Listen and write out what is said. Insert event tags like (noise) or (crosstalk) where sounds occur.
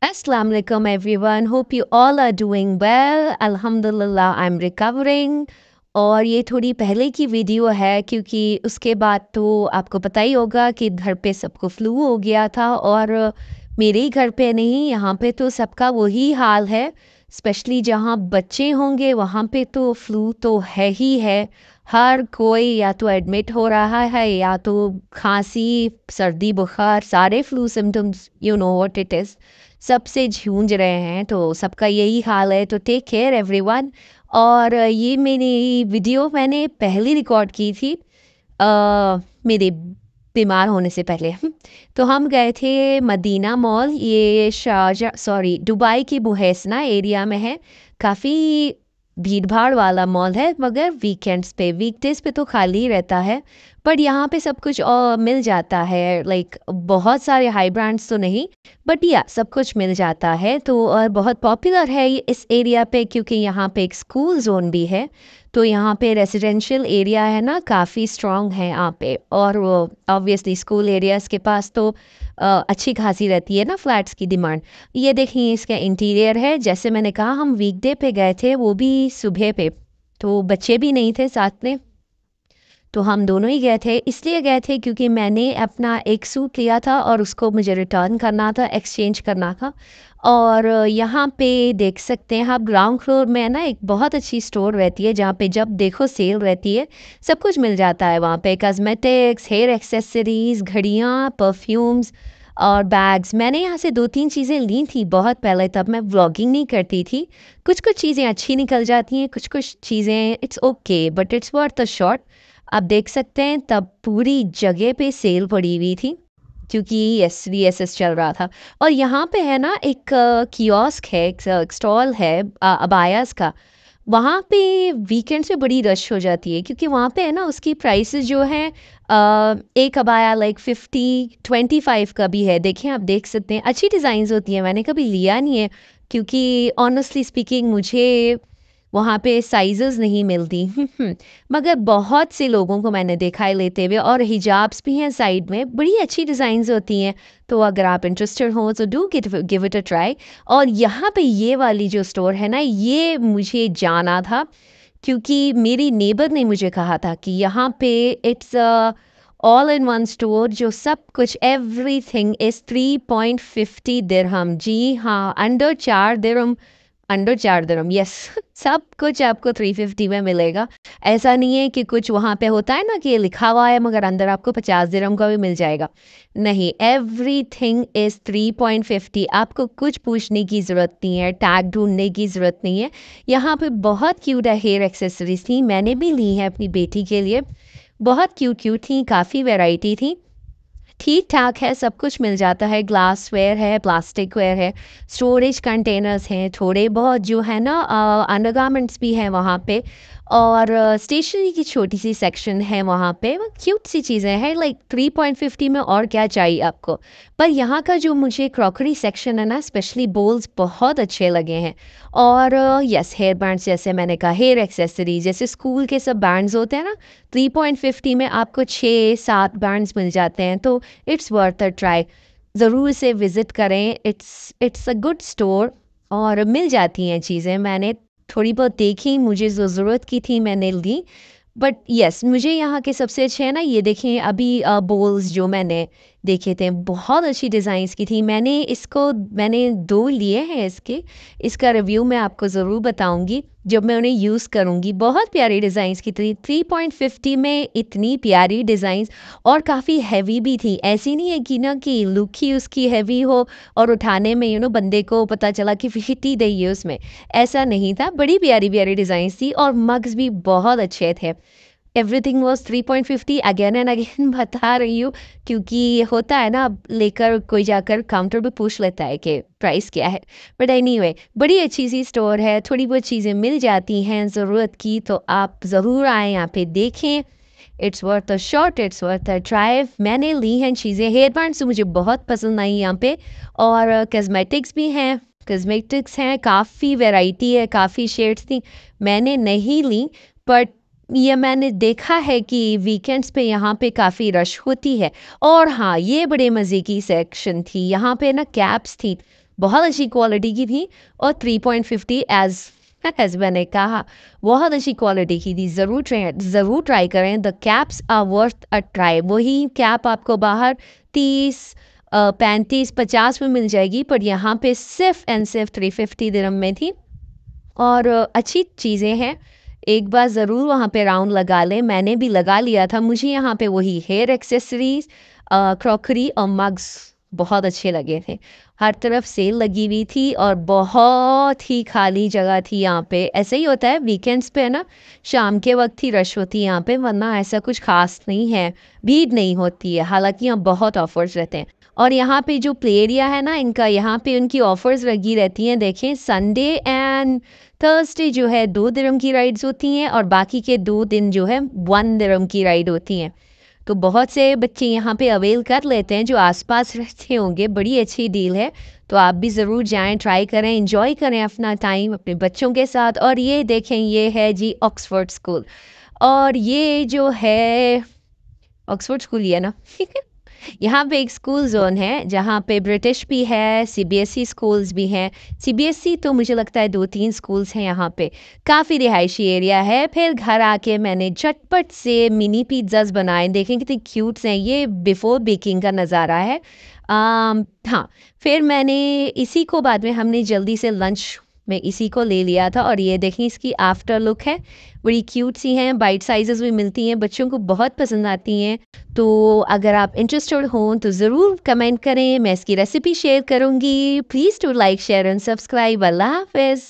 Assalamu alaikum everyone. Hope you all are doing well. Alhamdulillah, I'm recovering. और ये थोड़ी पहले की वीडियो है क्योंकि उसके बाद तो आपको पता ही होगा कि घर पे सबको फ्लू हो गया था और मेरे ही घर पे नहीं यहाँ पे तो सबका वही हाल है स्पेशली जहाँ बच्चे होंगे वहाँ पे तो फ्लू तो है ही है हर कोई या तो एडमिट हो रहा है या तो खांसी सर्दी बुखार सारे flu symptoms you know what it is सबसे झूंझ रहे हैं तो सबका यही हाल है तो टेक केयर एवरी और ये मेरी वीडियो मैंने पहली रिकॉर्ड की थी आ, मेरे बीमार होने से पहले (laughs) तो हम गए थे मदीना मॉल ये शाहजहाँ सॉरी दुबई की बुहैसना एरिया में है काफ़ी भीड़ भाड़ वाला मॉल है मगर वीकेंड्स पे वीकडेज पे तो खाली ही रहता है बट यहाँ पे सब कुछ और मिल जाता है लाइक बहुत सारे हाई ब्रांड्स तो नहीं बट या सब कुछ मिल जाता है तो और बहुत पॉपुलर है इस एरिया पे क्योंकि यहाँ पे एक स्कूल जोन भी है तो यहाँ पे रेजिडेंशियल एरिया है ना काफ़ी स्ट्रॉन्ग है यहाँ पे और वो ऑब्वियसली स्कूल एरियाज़ के पास तो uh, अच्छी खासी रहती है ना फ्लैट्स की डिमांड ये देखिए इसका इंटीरियर है जैसे मैंने कहा हम वीकडे पे गए थे वो भी सुबह पे तो बच्चे भी नहीं थे साथ में तो हम दोनों ही गए थे इसलिए गए थे क्योंकि मैंने अपना एक सूट लिया था और उसको मुझे रिटर्न करना था एक्सचेंज करना था और यहाँ पे देख सकते हैं आप ग्राउंड फ्लोर में ना एक बहुत अच्छी स्टोर रहती है जहाँ पे जब देखो सेल रहती है सब कुछ मिल जाता है वहाँ पे कॉस्मेटिक्स हेयर एक्सेसरीज़ घड़ियाँ परफ्यूम्स और बैग्स मैंने यहाँ से दो तीन चीज़ें ली थी बहुत पहले तब मैं व्लॉगिंग नहीं करती थी कुछ कुछ चीज़ें अच्छी निकल जाती हैं कुछ कुछ चीज़ें it's okay but it's worth the shot आप देख सकते हैं तब पूरी जगह पे सेल पड़ी हुई थी क्योंकि एस वी एस एस चल रहा था और यहाँ पे है ना एक कियोस्क है एक स्टॉल है अबायास का वहाँ पे वीकेंड्स पे बड़ी रश हो जाती है क्योंकि वहाँ पे है ना उसकी प्राइसेस जो है एक अबाया लाइक फिफ्टी ट्वेंटी फाइव का भी है देखें आप देख सकते हैं अच्छी डिज़ाइंस होती हैं मैंने कभी लिया नहीं है क्योंकि ऑनेस्टली स्पीकिंग मुझे वहाँ पे साइज़ नहीं मिलती (laughs) मगर बहुत से लोगों को मैंने देखा है लेते हुए और हिजाब्स भी हैं साइड में बड़ी अच्छी डिज़ाइंस होती हैं तो अगर आप इंटरेस्टेड हो तो do give it a try और यहाँ पे ये वाली जो स्टोर है ना ये मुझे जाना था क्योंकि मेरी नेबर ने मुझे कहा था कि यहाँ पे it's a all in one store जो सब कुछ everything is three point fifty दिरहम जी हाँ अंडर चार दिरहम अंडर चार दरम यस सब कुछ आपको 350 में मिलेगा ऐसा नहीं है कि कुछ वहाँ पे होता है ना कि लिखा हुआ है मगर अंदर आपको 50 दरम का भी मिल जाएगा नहीं एवरी थिंग इज़ 3.50 आपको कुछ पूछने की ज़रूरत नहीं है टैग ढूंढने की ज़रूरत नहीं है यहाँ पे बहुत क्यूट है हेयर एक्सेसरीज थी मैंने भी ली है अपनी बेटी के लिए बहुत क्यूट क्यूट थी काफ़ी वेराइटी थी ठीक ठाक है सब कुछ मिल जाता है ग्लास वेयर है प्लास्टिक वेयर है स्टोरेज कंटेनर्स हैं थोड़े बहुत जो है ना अंडरगारमेंट्स भी हैं वहाँ पर और स्टेशनरी की छोटी सी सेक्शन है वहाँ पे क्यूट सी चीज़ें हैं लाइक थ्री पॉइंट फिफ्टी में और क्या चाहिए आपको पर यहाँ का जो मुझे क्रॉकरी सेक्शन है ना स्पेशली बोल्स बहुत अच्छे लगे हैं और यस हेयर बैंड्स जैसे मैंने कहा हेयर एक्सेसरी जैसे स्कूल के सब बैंड्स होते हैं ना थ्री पॉइंट फिफ्टी में आपको छः सात बैंड्स मिल जाते हैं तो इट्स वर्थ अ ट्राई ज़रूर इसे विज़िट करें it's it's a good store और मिल जाती हैं चीज़ें मैंने थोड़ी बहुत देखी मुझे जो ज़रूरत की थी मैंने ली बट यस मुझे यहाँ के सबसे अच्छे हैं ना ये देखें अभी बोल्स जो मैंने देखे थे बहुत अच्छी डिज़ाइंस की थी मैंने इसको मैंने दो लिए हैं इसके इसका रिव्यू मैं आपको ज़रूर बताऊंगी जब मैं उन्हें यूज़ करूंगी बहुत प्यारी डिज़ाइंस की थी 3.50 में इतनी प्यारी डिज़ाइंस और काफ़ी हैवी भी थी ऐसी नहीं है कि ना कि लुक ही उसकी हैवी हो और उठाने में यू नो बंदे को पता चला कि फिटी दही है उसमें ऐसा नहीं था बड़ी प्यारी प्यारी डिज़ाइंस थी और मग्स भी बहुत अच्छे थे everything was three point fifty again and again बता रही हूँ क्योंकि होता है ना अब लेकर कोई जाकर काउंटर पे पूछ लेता है कि प्राइस क्या है बट एनी वे बड़ी अच्छी सी स्टोर है थोड़ी बहुत चीज़ें मिल जाती हैं ज़रूरत की तो आप ज़रूर आएँ यहाँ पे देखें it's worth a shot it's worth a drive मैंने ली हैं चीज़ें हेयर बैंड्स मुझे बहुत पसंद आई यहाँ पे और कस्मेटिक्स भी हैं कस्मेटिक्स हैं काफ़ी वेराइटी है काफ़ी शेड्स थी मैंने नहीं ली बट ये मैंने देखा है कि वीकेंड्स पे यहाँ पे काफ़ी रश होती है और हाँ ये बड़े मज़े की सेक्शन थी यहाँ पे ना कैप्स थी बहुत अच्छी क्वालिटी की थी और 3.50 एज एज मैंने कहा बहुत अच्छी क्वालिटी की थी ज़रूर ट्रे ज़रूर ट्राई करें the caps are worth a try वही कैप आपको बाहर तीस पैंतीस पचास में मिल जाएगी पर यहाँ पे सिर्फ एंड सिर्फ थ्री फिफ्टी में थी और अच्छी चीज़ें हैं एक बार ज़रूर वहाँ पे राउंड लगा लें मैंने भी लगा लिया था मुझे यहाँ पे वही हेयर एक्सेसरीज क्रॉकरी और मग्स बहुत अच्छे लगे थे हर तरफ सेल लगी हुई थी और बहुत ही खाली जगह थी यहाँ पे ऐसे ही होता है वीकेंड्स पे है ना शाम के वक्त ही रश होती है यहाँ पे वरना ऐसा कुछ खास नहीं है भीड़ नहीं होती है हालांकि यहाँ बहुत ऑफर्स रहते हैं और यहाँ पे जो प्ले एरिया है ना इनका यहाँ पे उनकी ऑफर्स लगी रहती हैं देखें संडे एंड एंड थर्सडे जो है दो दरम की राइड्स होती हैं और बाकी के दो दिन जो है वन दरम की राइड होती हैं तो बहुत से बच्चे यहाँ पे अवेल कर लेते हैं जो आसपास रहते होंगे बड़ी अच्छी डील है तो आप भी ज़रूर जाएं ट्राई करें इंजॉय करें अपना टाइम अपने बच्चों के साथ और ये देखें ये है जी ऑक्सफोर्ड स्कूल और ये जो है ऑक्सफोर्ड स्कूल ही है ना ठीक (laughs) है यहाँ पे एक स्कूल जोन है जहाँ पे ब्रिटिश भी है सीबीएसई स्कूल्स e भी हैं सीबीएसई e तो मुझे लगता है दो तीन स्कूल्स हैं यहाँ पे काफ़ी रिहायशी एरिया है फिर घर आके मैंने झटपट से मिनी पिज्ज़ाज बनाए देखें कितने क्यूट्स हैं ये बिफोर बेकिंग का नज़ारा है आ, हाँ फिर मैंने इसी को बाद में हमने जल्दी से लंच मैं इसी को ले लिया था और ये देखें इसकी आफ्टर लुक है बड़ी क्यूट सी हैं बाइट साइजेस भी मिलती हैं बच्चों को बहुत पसंद आती हैं तो अगर आप इंटरेस्टेड हों तो ज़रूर कमेंट करें मैं इसकी रेसिपी शेयर करूँगी please to like share and subscribe अल्लाह हाफिज़